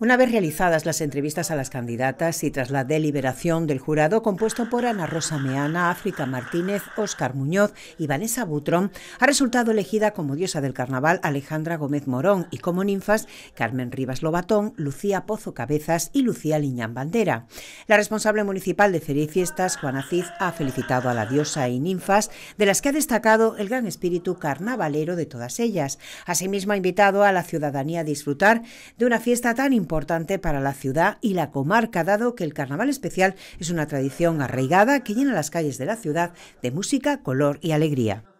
Una vez realizadas las entrevistas a las candidatas y tras la deliberación del jurado compuesto por Ana Rosa Meana, África Martínez, Óscar Muñoz y Vanessa Butrón, ha resultado elegida como diosa del carnaval Alejandra Gómez Morón y como ninfas Carmen Rivas Lobatón, Lucía Pozo Cabezas y Lucía Liñán Bandera. La responsable municipal de Feria Fiestas, Juana Cid, ha felicitado a la diosa y ninfas, de las que ha destacado el gran espíritu carnavalero de todas ellas. Asimismo, ha invitado a la ciudadanía a disfrutar de una fiesta tan importante para la ciudad y la comarca, dado que el carnaval especial es una tradición arraigada que llena las calles de la ciudad de música, color y alegría.